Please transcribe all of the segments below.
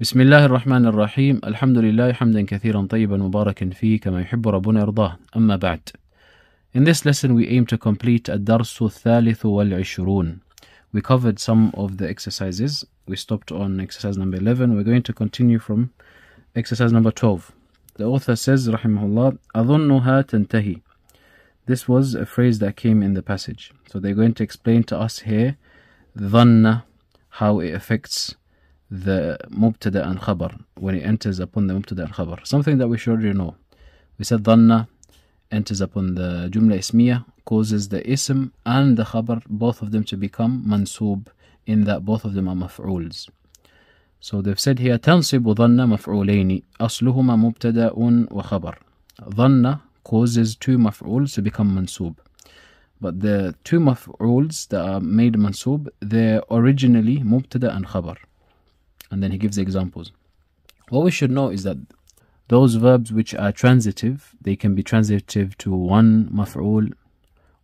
بسم الله الرحمن الرحيم الحمد لله حمدا كثيرا طيبا مباركا فيه كما يحب ربنا يرضاه أما بعد In this lesson we aim to complete الدرس الثالث والعشرون We covered some of the exercises We stopped on exercise number 11 We're going to continue from exercise number 12 The author says رحمه الله أظنها تنتهي This was a phrase that came in the passage So they're going to explain to us here ظن how it affects the mubtada and khabar when it enters upon the mubtada and khabar something that we should already know we said dhanna enters upon the jumla ismiya causes the ism and the khabar both of them to become mansub in that both of them are maf'uls so they've said here تنصب ظن مفعولين أصلهما مبتدأ khabar ظن causes two مفعوls to become mansub but the two maf'uls that are made mansub they're originally mubtada and khabar and then he gives examples. What we should know is that those verbs which are transitive, they can be transitive to one maf'ul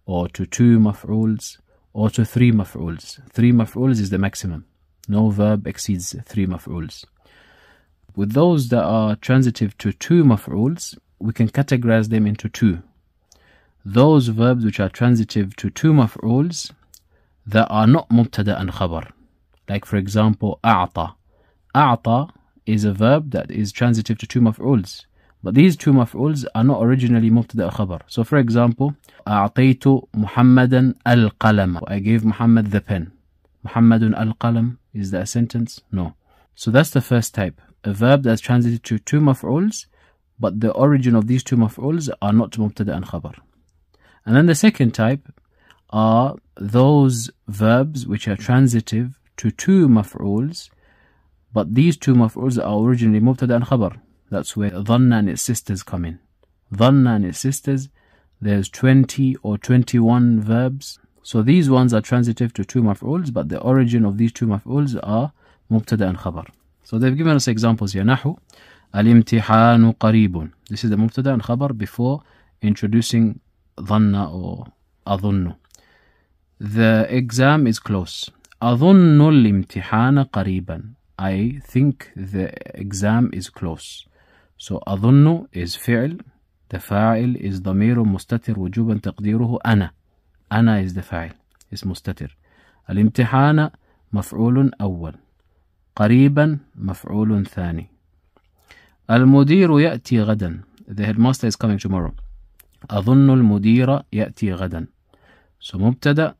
or to two maf'uls or to three maf'uls. Three maf'uls is the maximum. No verb exceeds three maf'uls. With those that are transitive to two maf'uls, we can categorize them into two. Those verbs which are transitive to two maf'uls that are not mubtada and khabar. Like for example, a'ta A'ta is a verb that is transitive to two maf'uls. But these two maf'uls are not originally the khabar. So for example, أعطيت محمدا القلم. I gave Muhammad the pen. محمد al Is that a sentence? No. So that's the first type. A verb that's transitive to two maf'uls, but the origin of these two maf'uls are not mubtada and khabar. And then the second type are those verbs which are transitive to two maf'uls, but these two maf'uls are originally mubtada and khabar. That's where dhanna and its sisters come in. Dhanna and its sisters, there's 20 or 21 verbs. So these ones are transitive to two maf'uls, but the origin of these two maf'uls are mubtada and khabar. So they've given us examples here. Nahu, al-imtihanu This is the mubtada and khabar before introducing dhanna or adhunnu. The exam is close. أظن الامتحان قريبا I think the exam is close so أظن is فعل the فاعل is ضمير مستتر وجوبا تقديره أنا أنا is the فاعل is مستتر الامتحان مفعول أول قريبا مفعول ثاني المدير يأتي غدا The headmaster is coming tomorrow أظن المدير يأتي غدا So مبتدأ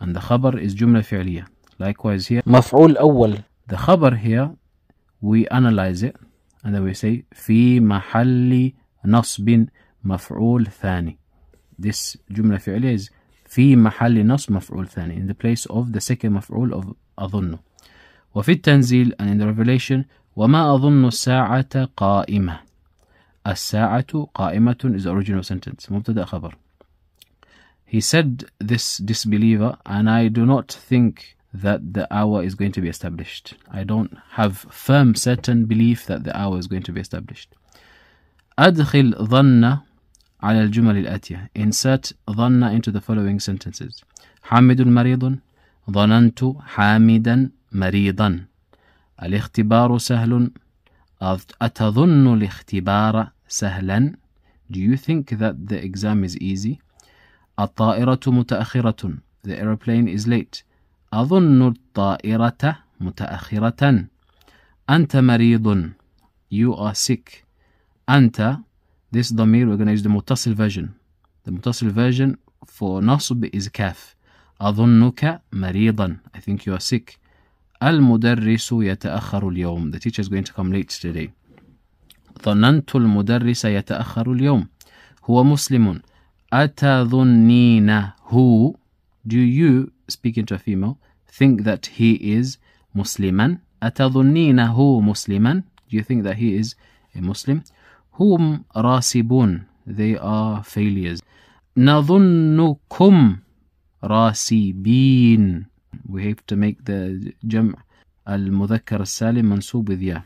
and the خبر is جملة فعلية Likewise here مفعول أول The khabar here, we analyze it and then we say في محل نصب مفعول ثاني. This جملة فعلية is في محل نصب مفعول ثاني in the place of the second مفعول of أظن. وفي التنزيل and in the revelation وما أظن الساعة قائمة. الساعة قائمة is the original sentence مبتدأ خبر. He said this disbeliever and I do not think that the hour is going to be established. I don't have firm, certain belief that the hour is going to be established. أدخل ظن على الجمل الآتية. Insert ظن into the following sentences. حامد مريض ظننت حامدا مريضا الاختبار سهل أتظن الاختبار سهلا Do you think that the exam is easy? الطائرة متأخرة The aeroplane is late أظن الطائرة متأخرة أنت مريض you are sick أنت this ضمير we're going to use the متصل version the متصل version for نصب is كاف أظنك مريضا I think you are sick المدرس يتأخر اليوم the teacher is going to come late today ظننت المدرس يتأخر اليوم هو مسلم أتظنين هو do you speaking to a female, think that he is Musliman. Atadhunninahu Musliman. Do you think that he is a Muslim? Hum rasibun. They are failures. Nadhunnukum rasibin. We have to make the jam' al-mudhakkar salim mansub with ya.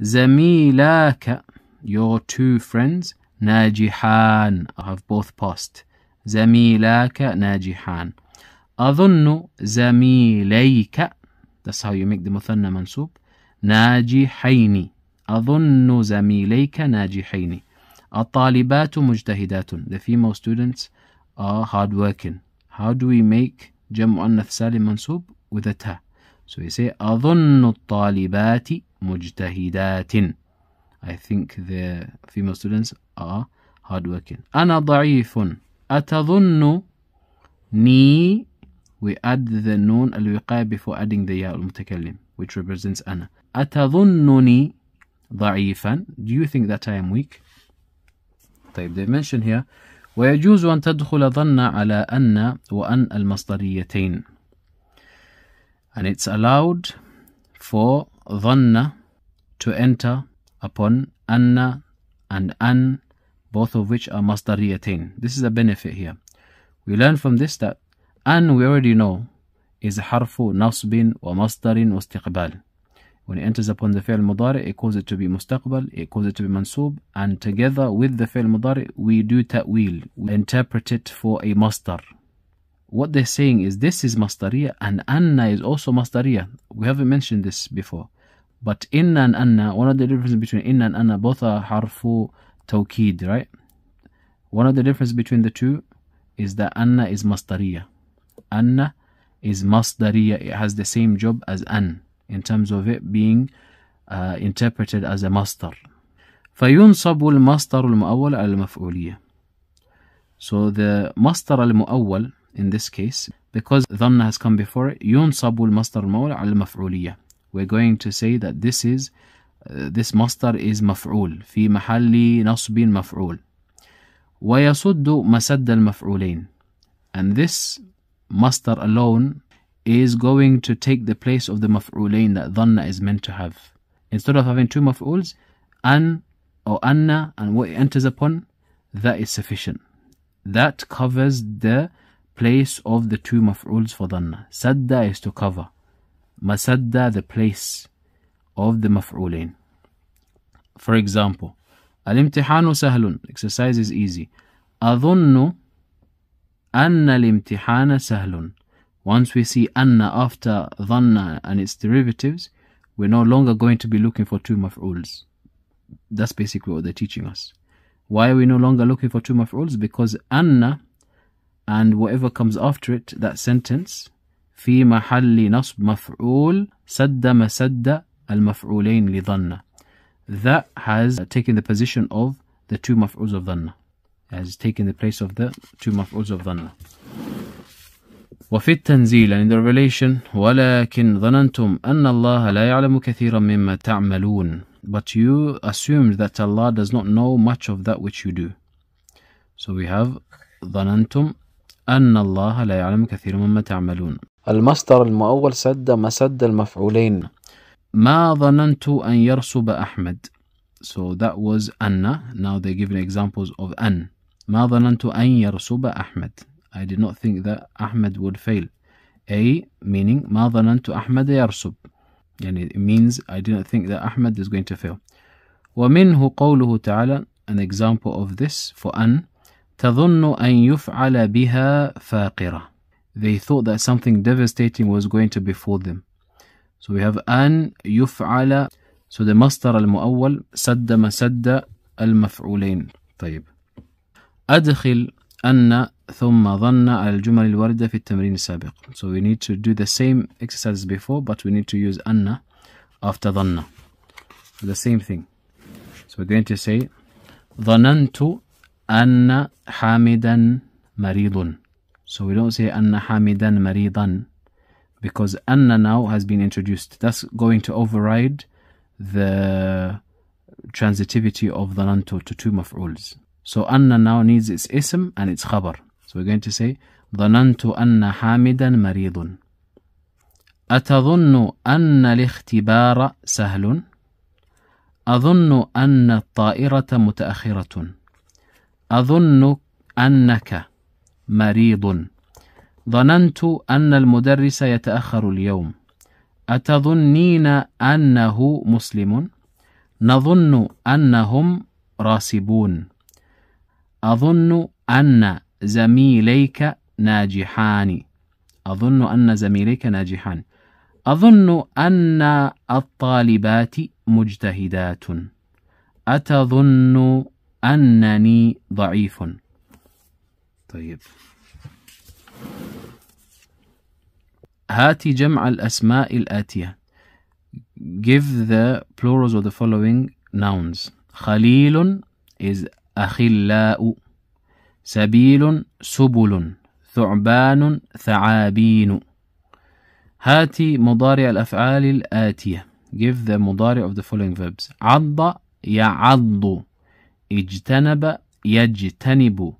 Zamilaka. Your two friends, najihan, have both passed. Zamilaka najihan. أظن زميليك That's how you make the مثنى منصوب ناجحين أظن زميليك ناجحين الطالبات مجتهدات The female students are hard working How do we make جمع مؤنث سالم منصوب with a ta So you say أظن الطالبات مجتهدات I think the female students are hard working أنا ضعيف أتظن ني we add the noon al before adding the ya al-mutakallim which represents ana atadhunnuni ضعيفا do you think that I am weak طيب they mention here ويجوز أن تدخل ظن على أن وأن المصدريتين and it's allowed for ظن to enter upon أن and أن both of which are مصدريتين this is a benefit here we learn from this that an, we already know, is harfu nasbin wa masdarin wa When it enters upon the fi'l mudari, it causes it to be mustaqbal, it causes it to be mansub, and together with the fi'l mudari, we do ta'wil, we interpret it for a masdar. What they're saying is this is mastariya and anna is also mastariya. We haven't mentioned this before. But inna and anna, one of the differences between inna and anna, both are harfu tawkid, right? One of the differences between the two is that anna is mastariya. Anna is masdariya. It has the same job as an in terms of it being uh, interpreted as a master فينصب المصدر المؤول على المفعولية. So the مصدر المؤول in this case because dhanna has come before it ينصب المصدر المؤول على المفعولية. We're going to say that this is uh, this مصدر is مفعول في محل نصب مفعول. ويصد مسد المفعولين. And this master alone is going to take the place of the maf'ulain that dhanna is meant to have. Instead of having two maf'uls, an or anna and what it enters upon, that is sufficient. That covers the place of the two maf'uls for dhanna. Sadda is to cover. Masadda, the place of the maf'ulain. For example, al-imtihanu sahlun, exercise is easy. Adhunnu أن الامتحان سهل. Once we see anna after dhanna and its derivatives, we're no longer going to be looking for two maf'uls. That's basically what they're teaching us. Why are we no longer looking for two maf'uls? Because anna and whatever comes after it, that sentence, في محل نصب مفعول سد مسد المفعولين لظن. That has taken the position of the two maf'uls of dhanna. Has taken the place of the two maf'uls of dhanna. وفي التنزيل and in the revelation ولكن ظننتم أن الله لا يعلم كثيرا مما تعملون but you assumed that Allah does not know much of that which you do so we have ظننتم أن الله لا يعلم كثيرا مما تعملون المصدر المؤول سد مسد المفعولين ما ظننت أن يرسب أحمد so that was أن now they're giving examples of أن ما ظننت أن يرسب أحمد I did not think that أحمد would fail A meaning ما ظننت أحمد يرسب يعني it means I did not think that أحمد is going to fail ومنه قوله تعالى an example of this for أن تظن أن يفعل بها فاقرة They thought that something devastating was going to befall them. So we have أن يفعل So the مصدر المؤول سد مسد المفعولين طيب أدخل أن ثم ظن الجمل الواردة في التمرين السابق. So we need to do the same exercise before but we need to use أن after ظن. The same thing. So we're going to say ظننت أن حامدا مريض. So we don't say أن حامدا مريضا because أن now has been introduced. That's going to override the transitivity of ظننت to two maf'uls. So anna now needs its ism and its khabar. So we're going to say ظننت أن حامدا مريض. أتظن أن الاختبار سهل؟ أظن أن الطائرة متأخرة. أظن أنك مريض. ظننت أن المدرس يتأخر اليوم. أتظنين أنه مسلم؟ نظن أنهم راسبون. أظن أن زميليك ناجحان أظن أن زميليك ناجحان أظن أن الطالبات مجتهدات أتظن أنني ضعيف طيب هاتي جمع الأسماء الآتية Give the plurals of the following nouns خليل is أخلاء سبيل سبل ثعبان ثعابين هاتي مضارع الأفعال الآتية give the مضارع of the following verbs عض يعض اجتنب يجتنب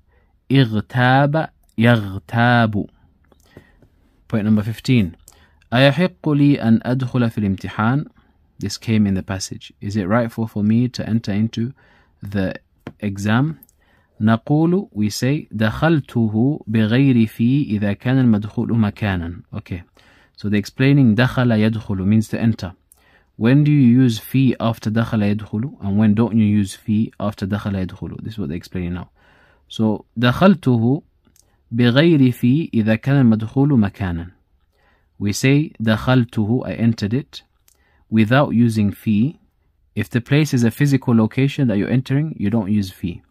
اغتاب يغتاب point number 15 أيحق لي أن أدخل في الامتحان this came in the passage is it rightful for me to enter into the exam نقول we say دخلته بغير في إذا كان المدخول مكانا okay so the explaining دخل يدخل means to enter when do you use في after دخل يدخل and when don't you use في after دخل يدخل this is what they explain now so دخلته بغير في إذا كان المدخول مكانا we say دخلته I entered it without using fee If the place is a physical location that you're entering, you don't use fi.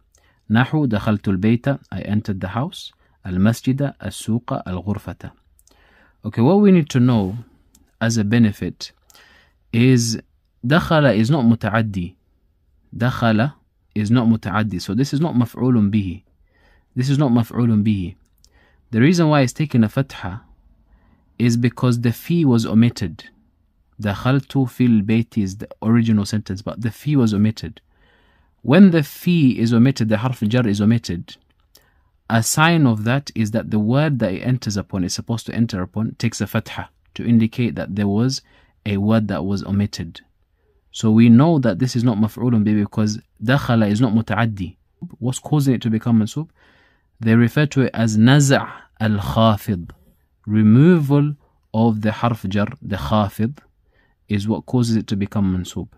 نحو دخلت البيت I entered the house المسجد السوق الغرفة Okay, what we need to know as a benefit is دخل is not متعدي دخل is not متعدي so this is not مفعول به this is not مفعول به the reason why it's taking a fatha is because the fee was omitted دخلت في البيت is the original sentence but the fee was omitted when the fee is omitted the harf jar is omitted a sign of that is that the word that it enters upon is supposed to enter upon takes a fatha to indicate that there was a word that was omitted so we know that this is not maf'ulun bi because dakhala is not muta'addi what's causing it to become mansub they refer to it as naz'a al-khafid removal of the harf jar the khafid is what causes it to become mansub.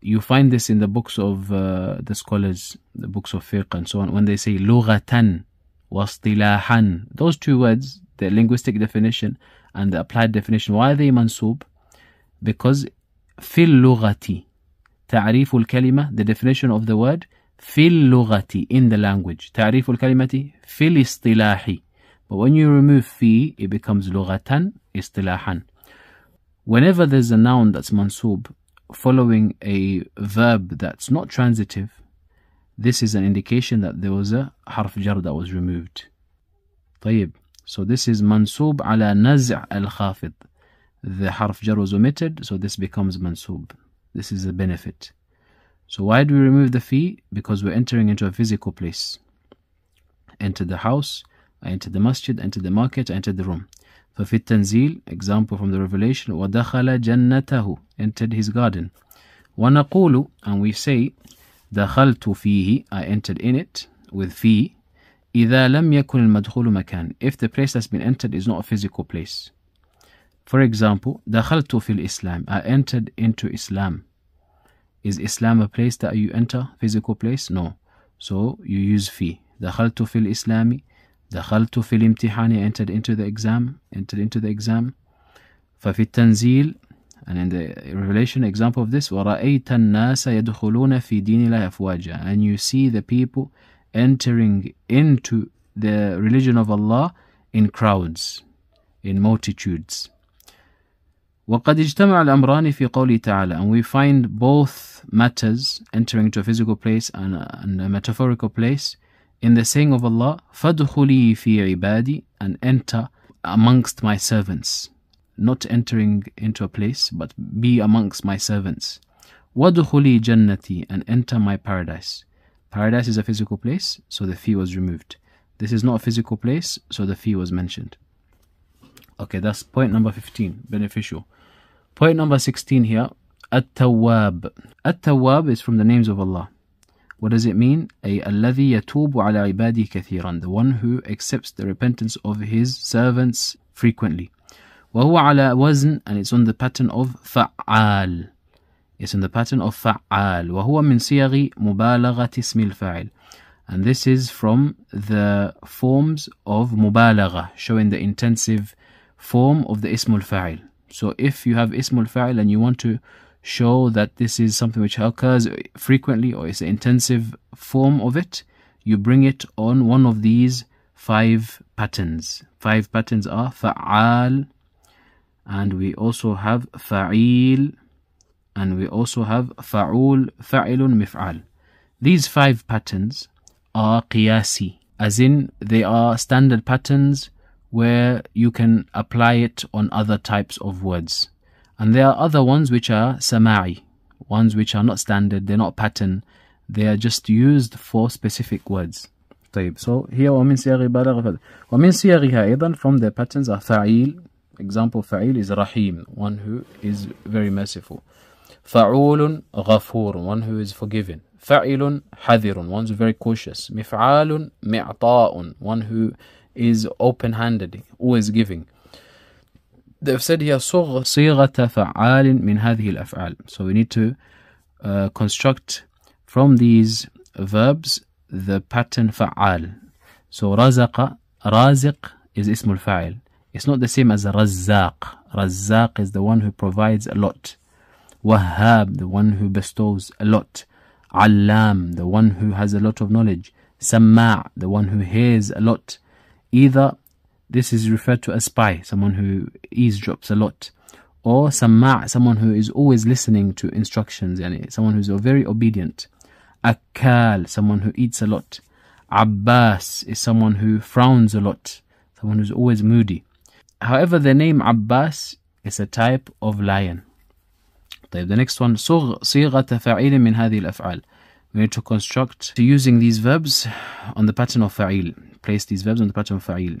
You find this in the books of uh, the scholars, the books of fiqh and so on, when they say lughatan wastilahan. Those two words, the linguistic definition and the applied definition, why are they mansub? Because fil lughati, ta'riful kalima, the definition of the word, fil lughati, in the language. Ta'riful kalimati, fil istilahi. But when you remove fi, it becomes lughatan, istilahan. Whenever there's a noun that's mansub following a verb that's not transitive, this is an indication that there was a harf jar that was removed. طيب. So this is mansub ala naz' al-khafid. The harf jar was omitted, so this becomes mansub. This is a benefit. So why do we remove the fee? Because we're entering into a physical place. Enter the house, I enter the masjid, enter the market, enter the room. ففي التنزيل example from the revelation ودخل جنته entered his garden ونقول and we say دخلت فيه I entered in it with fi." إذا لم يكن المدخول مكان if the place that's been entered is not a physical place for example دخلت في الإسلام I entered into Islam is Islam a place that you enter physical place no so you use في دخلت في Islam. دخلت في الامتحان I entered into the exam entered into the exam ففي التنزيل and in the revelation example of this ورأيت الناس يدخلون في دين الله أفواجا and you see the people entering into the religion of Allah in crowds in multitudes وقد اجتمع الأمران في قوله تعالى and we find both matters entering to a physical place and a, and a metaphorical place in the saying of Allah, فَادْخُلِي فِي عِبَادِي and enter amongst my servants. Not entering into a place, but be amongst my servants. وَادْخُلِي جَنَّتِي and enter my paradise. Paradise is a physical place, so the fee was removed. This is not a physical place, so the fee was mentioned. Okay, that's point number 15, beneficial. Point number 16 here, At-Tawwab. at is from the names of Allah. What does it mean? A الذي يتوب على كثيرا the one who accepts the repentance of his servants frequently. وهو على وزن and it's on the pattern of فعال. It's in the pattern of فعال وهو من صيغ مبالغة اسم الفاعل. And this is from the forms of مبالغة showing the intensive form of the اسم الفاعل. So if you have اسم الفاعل and you want to show that this is something which occurs frequently or is an intensive form of it, you bring it on one of these five patterns. Five patterns are fa'al, and we also have fa'il, and we also have fa'ul, fa'ilun, mif'al. These five patterns are qiyasi, as in they are standard patterns where you can apply it on other types of words. And there are other ones which are sama'i, ones which are not standard, they're not pattern, they are just used for specific words. طيب so here ومن صيغ بلغ ومن صيغها أيضا from the patterns are fa'il. example fa'il is rahim, one who is very merciful فعول غفور one who is forgiven فعل حذر one who is very cautious مفعال معطاء one who is open-handed always giving They've said here صغ صيغة فعال من هذه الأفعال. So we need to uh, construct from these verbs the pattern فعال. So رزق رازق is اسم الفاعل. It's not the same as رزاق. رزاق is the one who provides a lot. Wahhab, the one who bestows a lot. Allam, the one who has a lot of knowledge. Samma', the one who hears a lot. Either this is referred to as spy, someone who eavesdrops a lot. Or sama', someone who is always listening to instructions, yani someone who's very obedient. Akal, someone who eats a lot. Abbas is someone who frowns a lot, someone who's always moody. However, the name Abbas is a type of lion. طيب, the next one, صيغة فعيل من هذه الأفعال. We need to construct using these verbs on the pattern of fa'il. Place these verbs on the pattern of fa'il.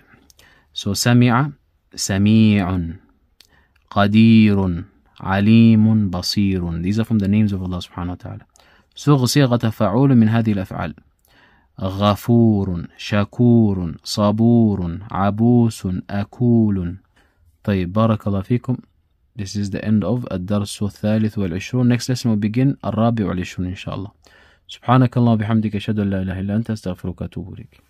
سو سمع سميع قدير عليم بصير These are from the names of Allah سبحانه وتعالى صغ صيغة فعول من هذه الأفعال غفور شكور صبور عبوس أكول طيب بارك الله فيكم This is the end of الدرس الثالث والعشرون Next lesson will begin الرابع والعشرون إن شاء الله سبحانك الله وبحمدك أشهد أن لا إله إلا أنت أستغفرك وأتوب إليك